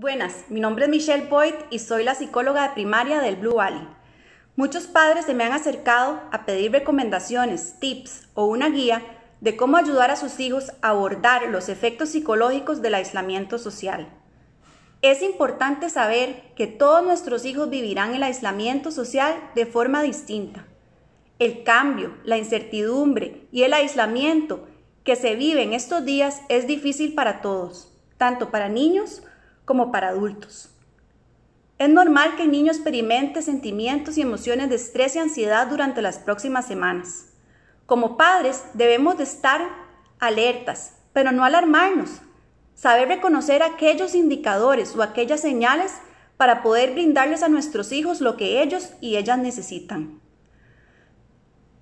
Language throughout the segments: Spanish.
Buenas, mi nombre es Michelle Boyd y soy la psicóloga de primaria del Blue Valley. Muchos padres se me han acercado a pedir recomendaciones, tips o una guía de cómo ayudar a sus hijos a abordar los efectos psicológicos del aislamiento social. Es importante saber que todos nuestros hijos vivirán el aislamiento social de forma distinta. El cambio, la incertidumbre y el aislamiento que se vive en estos días es difícil para todos, tanto para niños como para adultos. Es normal que el niño experimente sentimientos y emociones de estrés y ansiedad durante las próximas semanas. Como padres debemos de estar alertas, pero no alarmarnos. Saber reconocer aquellos indicadores o aquellas señales para poder brindarles a nuestros hijos lo que ellos y ellas necesitan.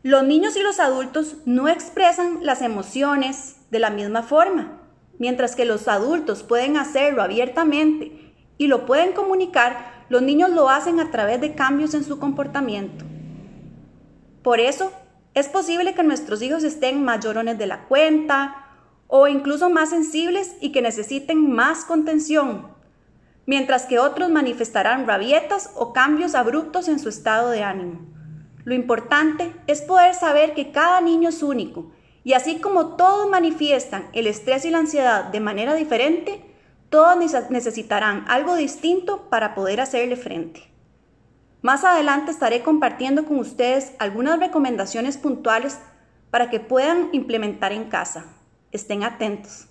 Los niños y los adultos no expresan las emociones de la misma forma. Mientras que los adultos pueden hacerlo abiertamente y lo pueden comunicar, los niños lo hacen a través de cambios en su comportamiento. Por eso, es posible que nuestros hijos estén mayorones de la cuenta o incluso más sensibles y que necesiten más contención, mientras que otros manifestarán rabietas o cambios abruptos en su estado de ánimo. Lo importante es poder saber que cada niño es único y así como todos manifiestan el estrés y la ansiedad de manera diferente, todos necesitarán algo distinto para poder hacerle frente. Más adelante estaré compartiendo con ustedes algunas recomendaciones puntuales para que puedan implementar en casa. Estén atentos.